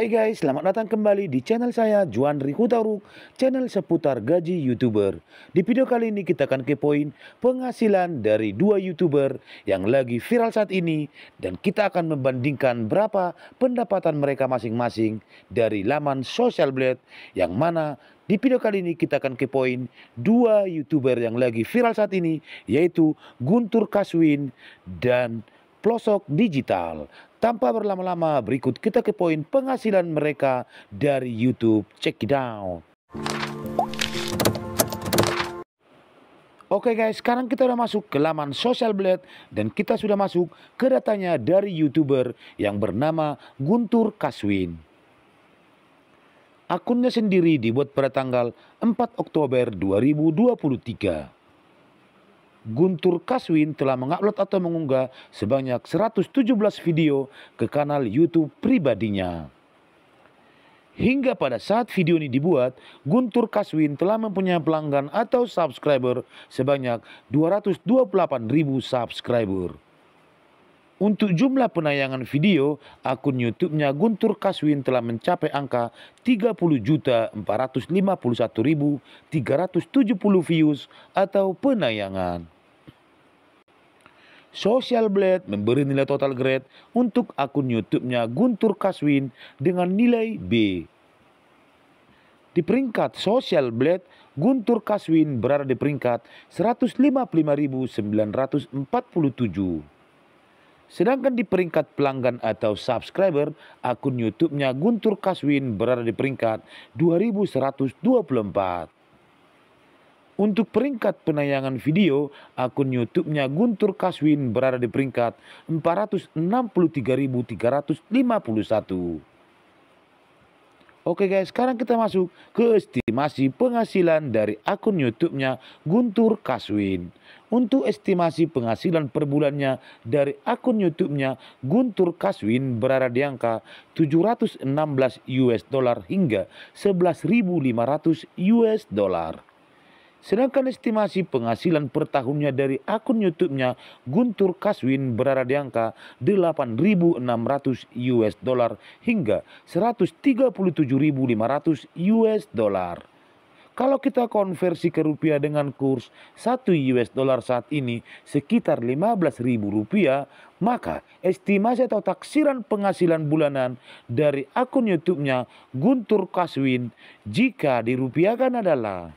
Hai guys, selamat datang kembali di channel saya Juan Rikutaru, channel seputar gaji YouTuber. Di video kali ini kita akan kepoin penghasilan dari dua YouTuber yang lagi viral saat ini dan kita akan membandingkan berapa pendapatan mereka masing-masing dari laman Social Blade yang mana di video kali ini kita akan kepoin dua YouTuber yang lagi viral saat ini yaitu Guntur Kaswin dan Plosok Digital. Tanpa berlama-lama, berikut kita ke poin penghasilan mereka dari YouTube. Check it out. Oke okay guys, sekarang kita sudah masuk ke laman Social Blade dan kita sudah masuk ke datanya dari YouTuber yang bernama Guntur Kaswin. Akunnya sendiri dibuat pada tanggal 4 Oktober 2023. Guntur Kaswin telah mengupload atau mengunggah sebanyak 117 video ke kanal YouTube pribadinya. Hingga pada saat video ini dibuat, Guntur Kaswin telah mempunyai pelanggan atau subscriber sebanyak 228.000 subscriber. Untuk jumlah penayangan video, akun YouTube-nya Guntur Kaswin telah mencapai angka 30.451.370 views atau penayangan. Social Blade memberi nilai total grade untuk akun YouTube-nya Guntur Kaswin dengan nilai B. Di peringkat Social Blade, Guntur Kaswin berada di peringkat 155.947. Sedangkan di peringkat pelanggan atau subscriber, akun YouTube-nya Guntur Kaswin berada di peringkat 2124. Untuk peringkat penayangan video, akun YouTube-nya Guntur Kaswin berada di peringkat 463.351. Oke guys, sekarang kita masuk ke estimasi penghasilan dari akun YouTube-nya Guntur Kaswin. Untuk estimasi penghasilan per bulannya dari akun YouTube-nya Guntur Kaswin berada di angka 716 US dollar hingga 11.500 US dollar. Sedangkan estimasi penghasilan per tahunnya dari akun YouTube-nya Guntur Kaswin berada di angka 8.600 US dollar hingga 137.500 US dollar. Kalau kita konversi ke rupiah dengan kurs 1 US dollar saat ini sekitar 15.000 rupiah, maka estimasi atau taksiran penghasilan bulanan dari akun YouTube-nya Guntur Kaswin jika dirupiahkan adalah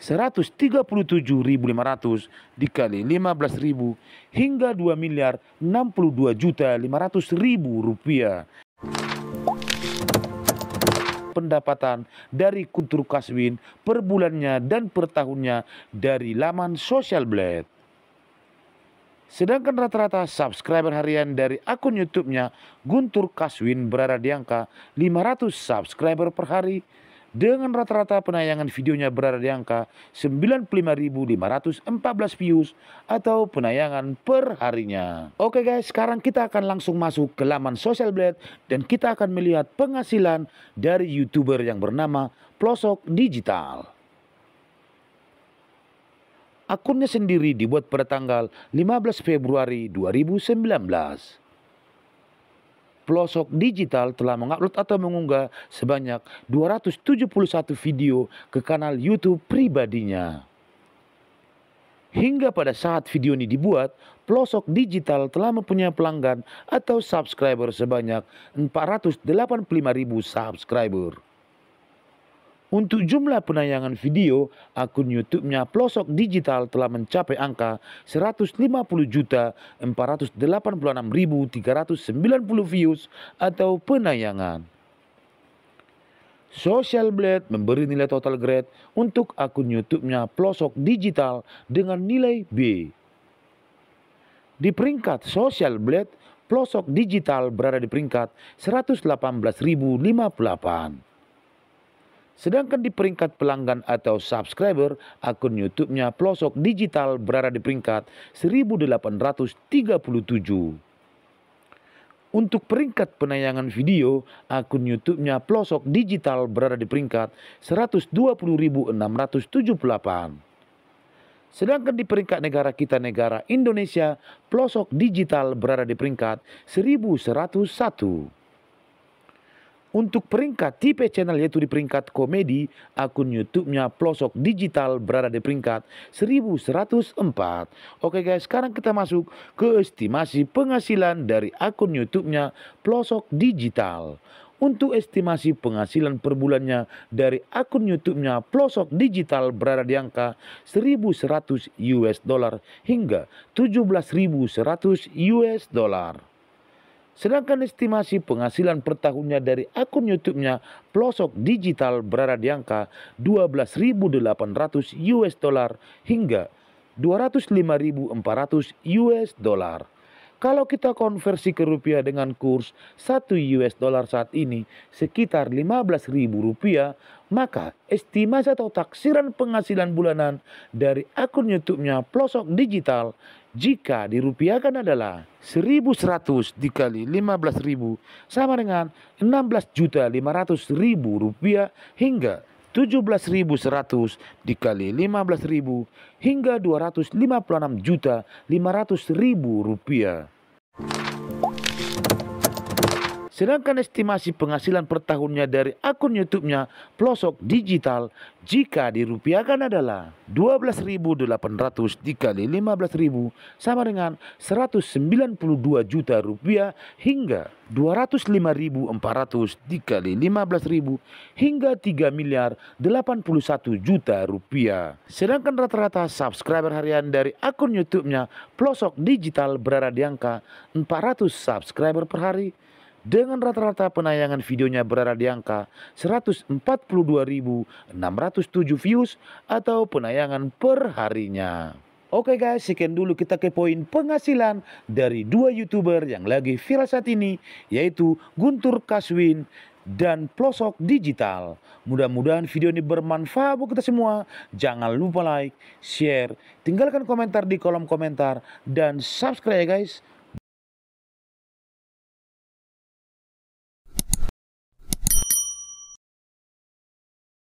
137.500 dikali 15.000 hingga 2 miliar 62 juta 500.000 rupiah. Pendapatan dari Kuntur Kaswin per bulannya dan per tahunnya dari laman Social Blade. Sedangkan rata-rata subscriber harian dari akun YouTube-nya Guntur Kaswin berada di angka 500 subscriber per hari dengan rata-rata penayangan videonya berada di angka 95.514 views atau penayangan per harinya. Oke guys, sekarang kita akan langsung masuk ke laman Social Blade dan kita akan melihat penghasilan dari YouTuber yang bernama Plosok Digital akunnya sendiri dibuat pada tanggal 15 Februari 2019 pelosok digital telah mengupload atau mengunggah sebanyak 271 video ke kanal YouTube pribadinya. Hingga pada saat video ini dibuat, pelosok digital telah mempunyai pelanggan atau subscriber sebanyak 485.000 subscriber. Untuk jumlah penayangan video, akun YouTube-nya Pelosok Digital telah mencapai angka 150.486.390 views atau penayangan. Social Blade memberi nilai total grade untuk akun YouTube-nya Pelosok Digital dengan nilai B. Di peringkat Social Blade, Pelosok Digital berada di peringkat 118.058. Sedangkan di peringkat pelanggan atau subscriber, akun YouTube-nya Pelosok Digital berada di peringkat 1837. Untuk peringkat penayangan video, akun YouTube-nya Pelosok Digital berada di peringkat 120.678. Sedangkan di peringkat negara kita negara Indonesia, Pelosok Digital berada di peringkat 1101. Untuk peringkat tipe channel yaitu di peringkat komedi, akun YouTube-nya Plosok Digital berada di peringkat 1104. Oke guys, sekarang kita masuk ke estimasi penghasilan dari akun YouTube-nya Plosok Digital untuk estimasi penghasilan per bulannya dari akun YouTube-nya Plosok Digital berada di angka 1.100 US dollar hingga 17.100 US dollar. Sedangkan estimasi penghasilan per tahunnya dari akun YouTube-nya Pelosok Digital berada di angka 12.800 US dollar hingga 205.400 US dollar. Kalau kita konversi ke rupiah dengan kurs 1 US dollar saat ini sekitar 15.000 rupiah, maka estimasi atau taksiran penghasilan bulanan dari akun YouTube-nya Pelosok Digital jika dirupiahkan adalah 1100 dikali 15.000 sama dengan 16.500.000 rupiah hingga 17.100 dikali 15.000 hingga 256.500.000 rupiah. Sedangkan estimasi penghasilan per tahunnya dari akun YouTube-nya Pelosok Digital jika dirupiahkan adalah 12.800 dikali 15.000 sama dengan 192 juta rupiah hingga 205.400 dikali 15.000 hingga 3 miliar 81 juta rupiah. Sedangkan rata-rata subscriber harian dari akun YouTube-nya Pelosok Digital berada di angka 400 subscriber per hari dengan rata-rata penayangan videonya berada di angka 142.607 views atau penayangan per harinya. Oke okay guys, sekian dulu kita ke poin penghasilan dari dua YouTuber yang lagi viral saat ini, yaitu Guntur Kaswin dan Plosok Digital. Mudah-mudahan video ini bermanfaat buat kita semua. Jangan lupa like, share, tinggalkan komentar di kolom komentar, dan subscribe ya guys.